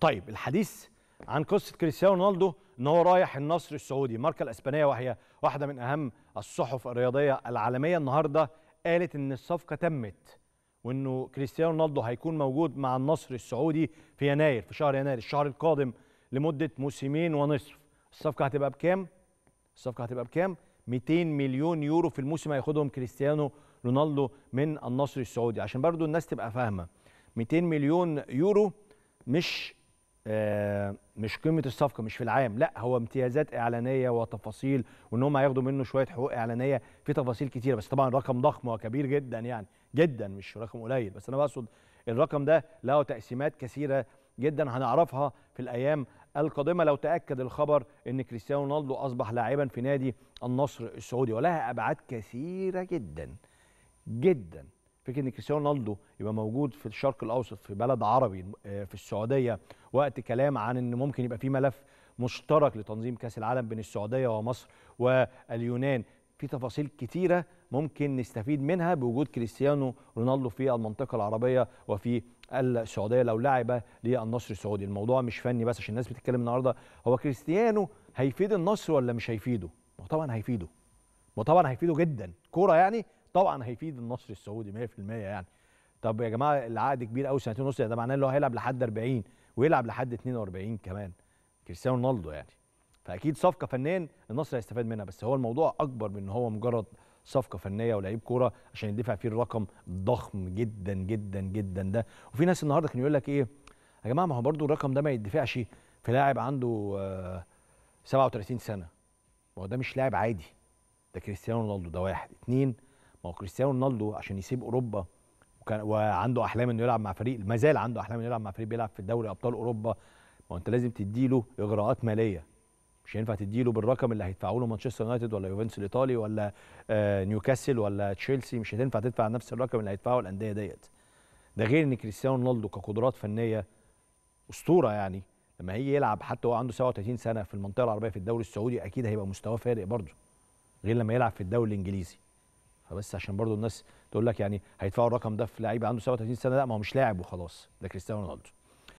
طيب الحديث عن قصه كريستيانو رونالدو ان هو رايح النصر السعودي الماركه الاسبانيه وهي واحده من اهم الصحف الرياضيه العالميه النهارده قالت ان الصفقه تمت وانه كريستيانو رونالدو هيكون موجود مع النصر السعودي في يناير في شهر يناير الشهر القادم لمده موسمين ونصف الصفقه هتبقى بكام الصفقه هتبقى بكام 200 مليون يورو في الموسم هياخدهم كريستيانو رونالدو من النصر السعودي عشان برضو الناس تبقى فاهمه 200 مليون يورو مش آه، مش قيمه الصفقه مش في العام لا هو امتيازات اعلانيه وتفاصيل وان هم هياخدوا منه شويه حقوق اعلانيه في تفاصيل كتيره بس طبعا رقم ضخم وكبير جدا يعني جدا مش رقم قليل بس انا بقصد الرقم ده له تقسيمات كثيره جدا هنعرفها في الايام القادمه لو تاكد الخبر ان كريستيانو رونالدو اصبح لاعبا في نادي النصر السعودي ولها ابعاد كثيره جدا جدا فكره ان كريستيانو رونالدو يبقى موجود في الشرق الاوسط في بلد عربي آه، في السعوديه وقت كلام عن ان ممكن يبقى في ملف مشترك لتنظيم كاس العالم بين السعوديه ومصر واليونان في تفاصيل كتيره ممكن نستفيد منها بوجود كريستيانو رونالدو في المنطقه العربيه وفي السعوديه لو لعب للنصر السعودي الموضوع مش فني بس عشان الناس بتتكلم النهارده هو كريستيانو هيفيد النصر ولا مش هيفيده طبعا هيفيده وطبعا هيفيده جدا كوره يعني طبعا هيفيد النصر السعودي 100% يعني طب يا جماعه العقد كبير قوي سنتين ونص ده معناه ان هو هيلعب لحد 40 ويلعب لحد 42 كمان كريستيانو رونالدو يعني فاكيد صفقه فنان النصر هيستفاد منها بس هو الموضوع اكبر من ان هو مجرد صفقه فنيه ولعيب كوره عشان يدفع فيه الرقم الضخم جدا جدا جدا ده وفي ناس النهارده كان يقول لك ايه يا جماعه ما هو برده الرقم ده ما يدفعش في لاعب عنده 37 آه، سنه ما هو ده مش لاعب عادي ده كريستيانو رونالدو ده واحد اتنين ما هو كريستيانو رونالدو عشان يسيب اوروبا وكان وعنده احلام انه يلعب مع فريق ما زال عنده احلام انه يلعب مع فريق بيلعب في دوري ابطال اوروبا ما انت لازم تديله اغراءات ماليه مش هينفع تديله بالرقم اللي هيدفعوا له مانشستر يونايتد ولا يوفنتوس الايطالي ولا آه، نيوكاسل ولا تشيلسي مش هتنفع تدفع نفس الرقم اللي هيدفعه الانديه ديت ده غير ان كريستيانو رونالدو كقدرات فنيه اسطوره يعني لما هيجي يلعب حتى هو عنده 37 سنه في المنطقه العربيه في الدوري السعودي اكيد هيبقى مستواه فارق برضه غير لما يلعب في الدوري الانجليزي فبس عشان برضو الناس تقول لك يعني هيدفعوا الرقم ده في لعيب عنده 37 سنه لا ما هو مش لاعب وخلاص ده كريستيانو رونالدو